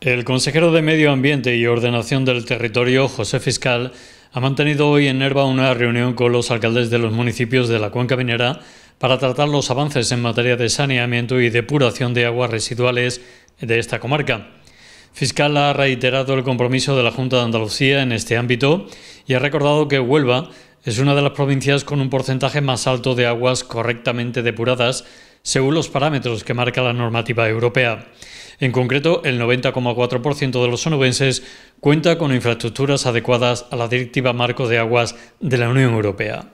El consejero de Medio Ambiente y Ordenación del Territorio, José Fiscal, ha mantenido hoy en Nerva una reunión con los alcaldes de los municipios de la cuenca minera para tratar los avances en materia de saneamiento y depuración de aguas residuales de esta comarca. Fiscal ha reiterado el compromiso de la Junta de Andalucía en este ámbito y ha recordado que Huelva es una de las provincias con un porcentaje más alto de aguas correctamente depuradas según los parámetros que marca la normativa europea. En concreto, el 90,4% de los sonovenses cuenta con infraestructuras adecuadas a la Directiva Marco de Aguas de la Unión Europea.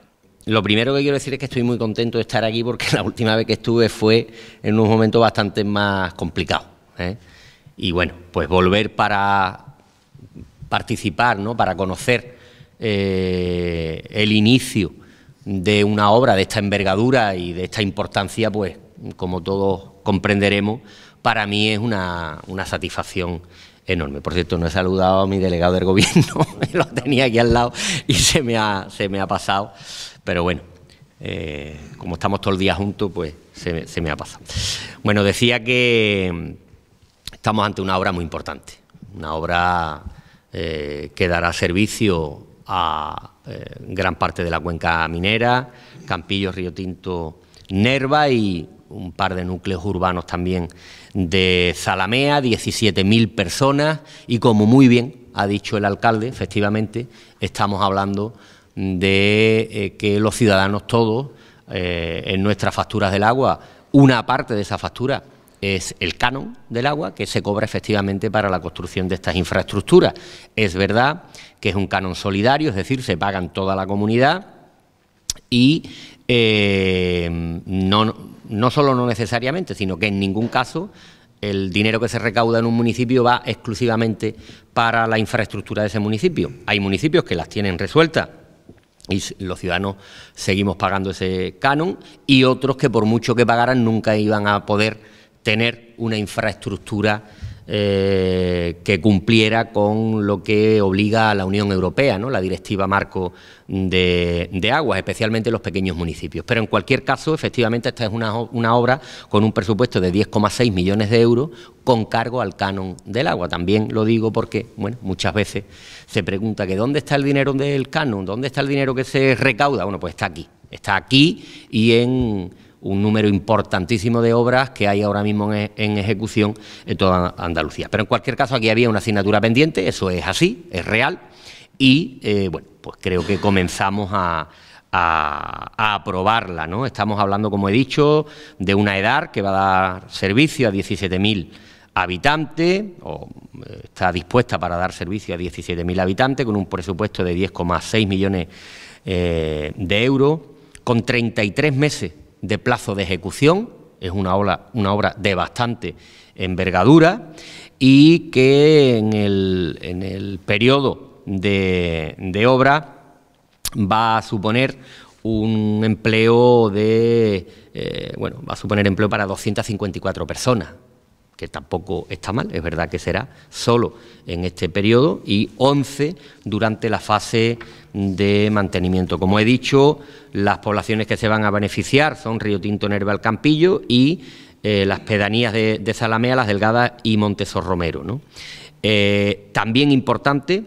Lo primero que quiero decir es que estoy muy contento de estar aquí porque la última vez que estuve fue en un momento bastante más complicado. ¿eh? Y bueno, pues volver para participar, ¿no? para conocer eh, el inicio de una obra de esta envergadura y de esta importancia, pues como todos comprenderemos, para mí es una, satisfacción enorme. Por cierto, no he saludado a mi delegado del gobierno, lo tenía aquí al lado y se me ha, se me ha pasado. Pero bueno, eh, como estamos todo el día juntos, pues se, me ha pasado. Bueno, decía que estamos ante una obra muy importante, una obra eh, que dará servicio a eh, gran parte de la cuenca minera, Campillo, Río Tinto, Nerva y un par de núcleos urbanos también de Zalamea, 17.000 personas y como muy bien ha dicho el alcalde, efectivamente, estamos hablando de eh, que los ciudadanos todos eh, en nuestras facturas del agua, una parte de esa factura es el canon del agua que se cobra efectivamente para la construcción de estas infraestructuras. Es verdad que es un canon solidario, es decir, se paga en toda la comunidad y eh, no, no solo no necesariamente, sino que en ningún caso el dinero que se recauda en un municipio va exclusivamente para la infraestructura de ese municipio. Hay municipios que las tienen resueltas y los ciudadanos seguimos pagando ese canon y otros que por mucho que pagaran nunca iban a poder tener una infraestructura eh, que cumpliera con lo que obliga a la Unión Europea, ¿no? la directiva marco de, de aguas, especialmente los pequeños municipios. Pero en cualquier caso, efectivamente, esta es una, una obra con un presupuesto de 10,6 millones de euros con cargo al canon del agua. También lo digo porque, bueno, muchas veces se pregunta que dónde está el dinero del canon, dónde está el dinero que se recauda. Bueno, pues está aquí, está aquí y en un número importantísimo de obras que hay ahora mismo en, ejecución en toda Andalucía. Pero en cualquier caso, aquí había una asignatura pendiente, eso es así, es real, y eh, bueno, pues creo que comenzamos a, aprobarla. ¿no? Estamos hablando, como he dicho, de una edad que va a dar servicio a 17.000 habitantes, o eh, está dispuesta para dar servicio a 17.000 habitantes, con un presupuesto de 10,6 millones eh, de euros, con 33 meses de plazo de ejecución, es una obra, una obra de bastante envergadura y que en el, en periodo de, obra va a suponer un empleo de, eh, bueno, va a suponer empleo para 254 personas, que tampoco está mal, es verdad que será solo en este periodo, y 11 durante la fase de mantenimiento. Como he dicho, las poblaciones que se van a beneficiar son Río Tinto, Nerva, El Campillo y eh, las pedanías de, Salamea... Zalamea, Las Delgadas y Montesor Romero. ¿no? Eh, también importante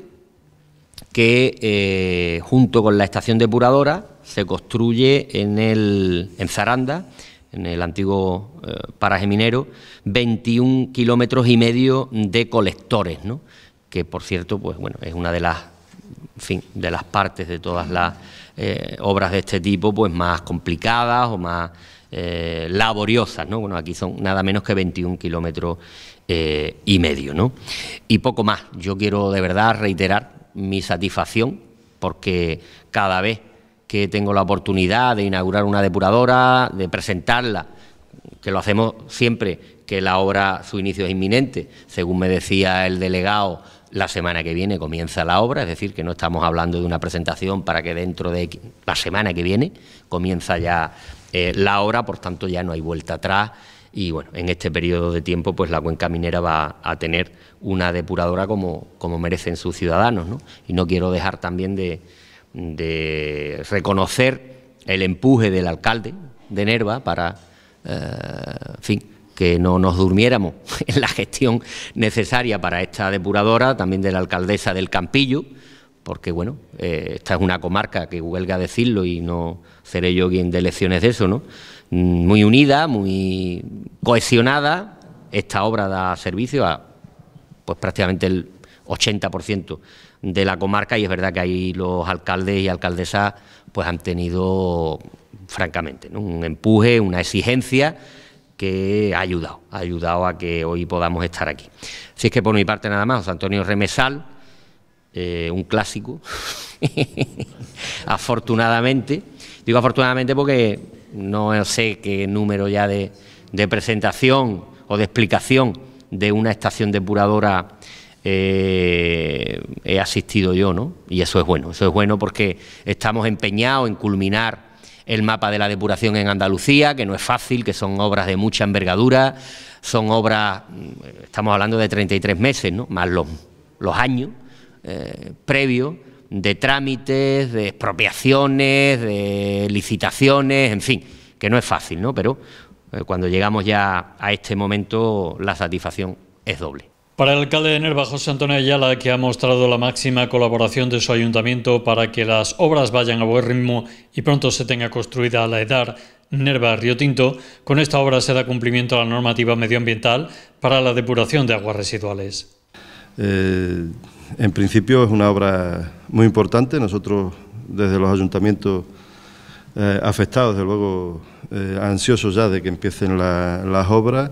que eh, junto con la estación depuradora se construye en, el, en Zaranda en el antiguo eh, paraje minero, 21 kilómetros y medio de colectores, ¿no? que por cierto, pues bueno, es una de las, de las partes de todas las eh, obras de este tipo, pues más complicadas o más eh, laboriosas, ¿no? Bueno, aquí son nada menos que 21 kilómetros y medio, ¿no? Y poco más. Yo quiero de verdad reiterar mi satisfacción porque cada vez que tengo la oportunidad de inaugurar una depuradora, de presentarla, que lo hacemos siempre que la obra, su inicio es inminente. Según me decía el delegado, la semana que viene comienza la obra, es decir, que no estamos hablando de una presentación para que dentro de la semana que viene comienza ya eh, la obra, por tanto ya no hay vuelta atrás y bueno, en este periodo de tiempo pues la cuenca minera va a tener una depuradora como, como merecen sus ciudadanos ¿no? y no quiero dejar también de, de reconocer el empuje del alcalde de Nerva para, eh, que no nos durmiéramos en la gestión necesaria para esta depuradora, también de la alcaldesa del Campillo, porque bueno, eh, esta es una comarca que huelga decirlo y no seré yo quien dé lecciones de eso, ¿no? Mm, muy unida, muy cohesionada, esta obra da servicio a pues prácticamente el 80% de la comarca y es verdad que ahí los alcaldes y alcaldesas pues han tenido francamente un empuje, una exigencia que ha ayudado, ha ayudado a que hoy podamos estar aquí. ...si es que por mi parte nada más, Antonio Remesal, eh, un clásico, afortunadamente, digo afortunadamente porque no sé qué número ya de, de presentación o de explicación de una estación depuradora eh, he asistido yo, ¿no? Y eso es bueno, eso es bueno porque estamos empeñados en culminar el mapa de la depuración en Andalucía, que no es fácil, que son obras de mucha envergadura, son obras, mm, estamos hablando de 33 meses, ¿no? Más los, años eh, previos de trámites, de expropiaciones, de licitaciones, en fin, que no es fácil, ¿no? Pero eh, cuando llegamos ya a este momento, la satisfacción es doble. Para el alcalde de Nerva, José Antonio Ayala, que ha mostrado la máxima colaboración de su ayuntamiento para que las obras vayan a buen ritmo y pronto se tenga construida la EDAR Nerva Río Tinto, con esta obra se da cumplimiento a la normativa medioambiental para la depuración de aguas residuales. Eh, en principio es una obra muy importante. Nosotros, desde los ayuntamientos eh, afectados, desde luego eh, ansiosos ya de que empiecen las obras,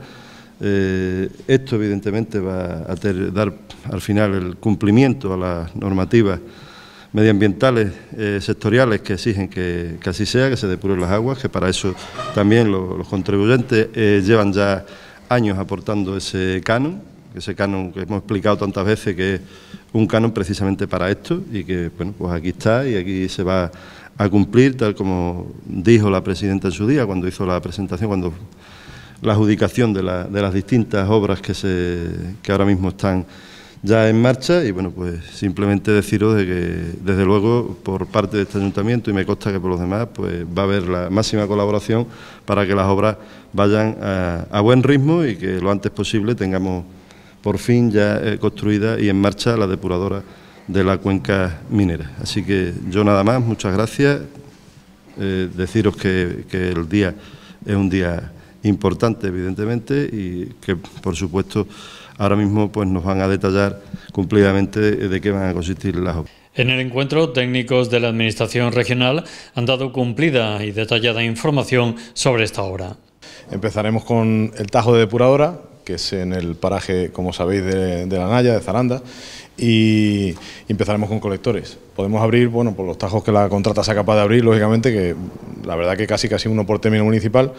eh, esto evidentemente va a dar al final el cumplimiento a las normativas medioambientales eh, sectoriales que exigen que, así sea, que se depuren las aguas, que para eso también los contribuyentes eh, llevan ya años aportando ese canon, ese canon que hemos explicado tantas veces que es un canon precisamente para esto y que, bueno, pues aquí está y aquí se va a cumplir, tal como dijo la presidenta en su día cuando hizo la presentación, cuando la adjudicación de, las distintas obras que, se, que ahora mismo están ya en marcha y bueno, pues simplemente deciros de que desde luego por parte de este ayuntamiento y me consta que por los demás pues va a haber la máxima colaboración para que las obras vayan a, buen ritmo y que lo antes posible tengamos por fin ya eh, construida y en marcha la depuradora de la cuenca minera. Así que yo nada más, muchas gracias, eh, deciros que, que el día es un día importante, evidentemente, y que, por supuesto, ahora mismo pues, nos van a detallar cumplidamente de qué van a consistir las obras. En el encuentro, técnicos de la Administración Regional han dado cumplida y detallada información sobre esta obra. Empezaremos con el Tajo de Depuradora, que es en el paraje, como sabéis, de, la Naya, de Zaranda, y, empezaremos con colectores. Podemos abrir, bueno, por los tajos que la contrata sea capaz de abrir, lógicamente, que la verdad que casi casi uno por término municipal,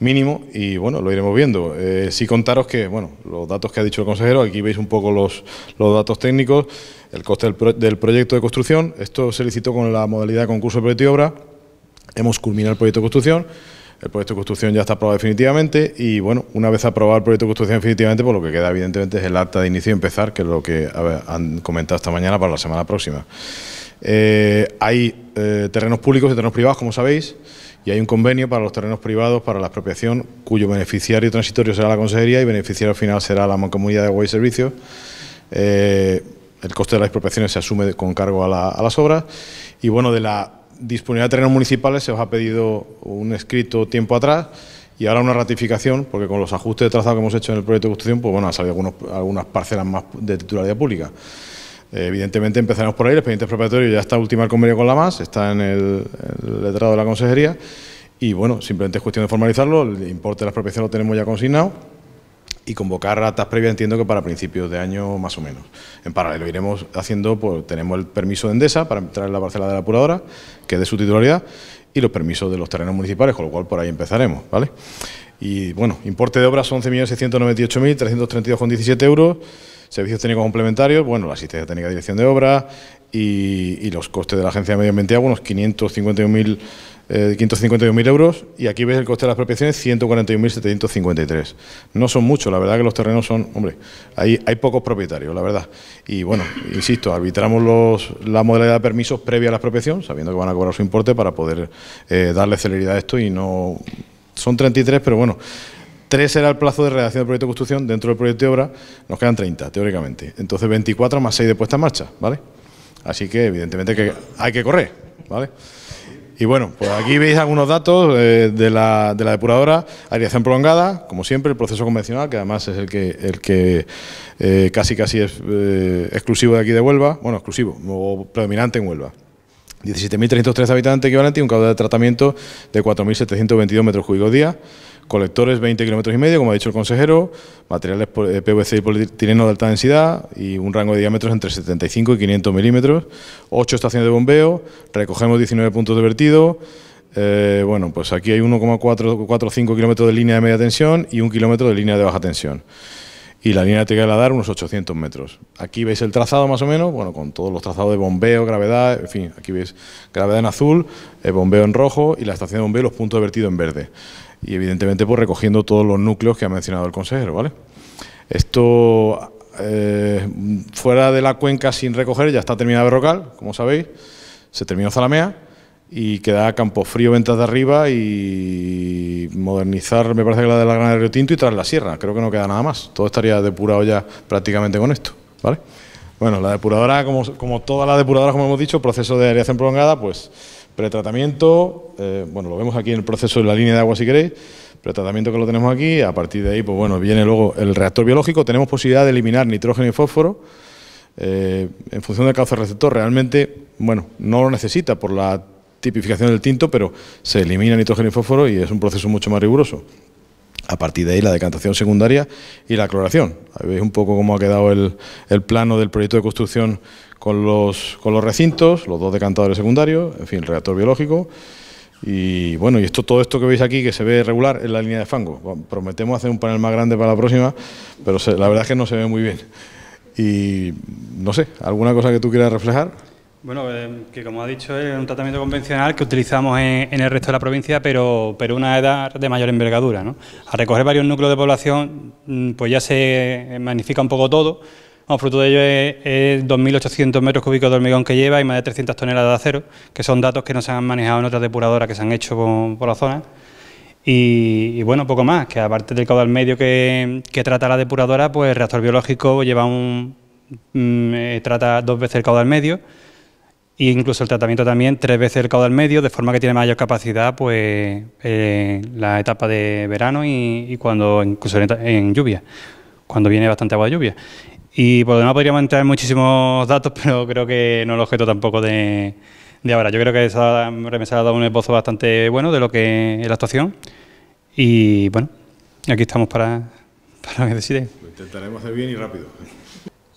mínimo y bueno, lo iremos viendo. ...si eh, sí contaros que, bueno, los datos que ha dicho el consejero, aquí veis un poco los, los datos técnicos, el coste del, proyecto de construcción, esto se licitó con la modalidad de concurso de proyecto y obra, hemos culminado el proyecto de construcción, el proyecto de construcción ya está aprobado definitivamente y bueno, una vez aprobado el proyecto de construcción definitivamente, pues lo que queda evidentemente es el acta de inicio y empezar, que es lo que han comentado esta mañana para la semana próxima. Eh, hay eh, terrenos públicos y terrenos privados, como sabéis, y hay un convenio para los terrenos privados para la expropiación cuyo beneficiario transitorio será la Consejería y beneficiario final será la Mancomunidad de Agua y Servicios. Eh, el coste de las expropiaciones se asume con cargo a, las obras y bueno, de la disponibilidad de terrenos municipales se os ha pedido un escrito tiempo atrás y ahora una ratificación, porque con los ajustes de trazado que hemos hecho en el proyecto de construcción, pues bueno, han salido algunas parcelas más de titularidad pública. Eh, evidentemente empezaremos por ahí, el expediente expropiatorio ya está a el convenio con la MAS, está en el, letrado de la consejería y bueno, simplemente es cuestión de formalizarlo, el importe de las expropiación lo tenemos ya consignado y convocar ratas previas entiendo que para principios de año más o menos. En paralelo iremos haciendo, pues tenemos el permiso de Endesa para entrar en la parcela de la apuradora, que es de su titularidad, y los permisos de los terrenos municipales, con lo cual por ahí empezaremos, ¿vale? Y bueno, importe de obras 11.698.332,17 euros. Servicios técnicos complementarios, bueno, la asistencia técnica de dirección de obra y, los costes de la Agencia de Medio Ambiente, unos 551.000 eh, euros y aquí ves el coste de las propiedades, 141.753. No son muchos, la verdad que los terrenos son, hombre, hay, hay pocos propietarios, la verdad. Y bueno, insisto, arbitramos los, la modalidad de permisos previa a la expropiación, sabiendo que van a cobrar su importe para poder eh, darle celeridad a esto y no... Son 33, pero bueno, 3 era el plazo de redacción del proyecto de construcción dentro del proyecto de obra, nos quedan 30, teóricamente. Entonces, 24 más 6 de puesta en marcha, ¿vale? Así que, evidentemente, que hay que correr, ¿vale? Y bueno, pues aquí veis algunos datos eh, de, la, depuradora, aireación prolongada, como siempre, el proceso convencional, que además es el que, el que eh, casi casi es eh, exclusivo de aquí de Huelva, bueno, exclusivo, o predominante en Huelva. 17.303 habitantes equivalentes y un caudal de tratamiento de 4.722 metros cúbicos día, colectores 20 kilómetros y medio, como ha dicho el consejero, materiales PVC eh, y polietileno de alta densidad y un rango de diámetros entre 75 y 500 milímetros, 8 estaciones de bombeo, recogemos 19 puntos de vertido, eh, bueno, pues aquí hay 1,45 kilómetros de línea de media tensión y un kilómetro de línea de baja tensión. Y la línea de dar unos 800 metros. Aquí veis el trazado más o menos, bueno, con todos los trazados de bombeo, gravedad, en fin, aquí veis gravedad en azul, el eh, bombeo en rojo y la estación de bombeo los puntos de vertido en verde y evidentemente pues recogiendo todos los núcleos que ha mencionado el consejero, ¿vale? Esto eh, fuera de la cuenca sin recoger ya está terminada Berrocal, como sabéis, se terminó Zalamea y queda frío Ventas de Arriba y modernizar, me parece que la de la gran Río Tinto y tras la Sierra, creo que no queda nada más, todo estaría depurado ya prácticamente con esto, ¿vale? Bueno, la depuradora, como, como todas las depuradoras, como hemos dicho, proceso de aireación prolongada, pues Pretratamiento, eh, bueno, lo vemos aquí en el proceso de la línea de agua si queréis, pretratamiento que lo tenemos aquí, a partir de ahí, pues bueno, viene luego el reactor biológico, tenemos posibilidad de eliminar nitrógeno y fósforo, eh, en función del cauce receptor, realmente, bueno, no lo necesita por la tipificación del tinto, pero se elimina nitrógeno y fósforo y es un proceso mucho más riguroso. A partir de ahí la decantación secundaria y la cloración. Ahí veis un poco cómo ha quedado el, el plano del proyecto de construcción con los, con los recintos, los dos decantadores secundarios, en fin, el reactor biológico. Y bueno, y esto, todo esto que veis aquí, que se ve regular, es la línea de fango. Prometemos hacer un panel más grande para la próxima, pero la verdad es que no se ve muy bien. Y no sé, ¿alguna cosa que tú quieras reflejar? Bueno, eh, que como ha dicho, es un tratamiento convencional que utilizamos en, el resto de la provincia, pero, una edad de mayor envergadura. ¿no? Al recoger varios núcleos de población, mm, pues ya se eh, magnifica un poco todo. Bueno, fruto de ello es, 2.800 metros cúbicos de hormigón que lleva y más de 300 toneladas de acero, que son datos que no se han manejado en otras depuradoras que se han hecho por, la zona. Y, bueno, poco más, que aparte del caudal medio que, trata la depuradora, pues el reactor biológico lleva un, mm, eh, trata dos veces el caudal medio e incluso el tratamiento también tres veces el caudal medio, de forma que tiene mayor capacidad pues eh, la etapa de verano y, cuando incluso en, lluvia, cuando viene bastante agua de lluvia. Y por lo demás podríamos entrar en muchísimos datos, pero creo que no es el objeto tampoco de, ahora. Yo creo que esa ha, ha dado un esbozo bastante bueno de lo que es la actuación. Y bueno, aquí estamos para, para lo que decide. Lo intentaremos hacer bien y rápido.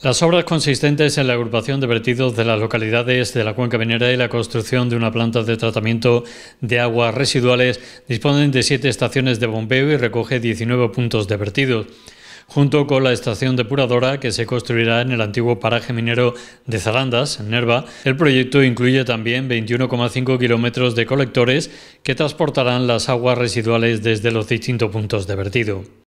Las obras consistentes en la agrupación de vertidos de las localidades de la cuenca minera y la construcción de una planta de tratamiento de aguas residuales disponen de siete estaciones de bombeo y recoge 19 puntos de vertidos junto con la estación depuradora que se construirá en el antiguo paraje minero de Zarandas en Nerva. El proyecto incluye también 21,5 kilómetros de colectores que transportarán las aguas residuales desde los distintos puntos de vertido.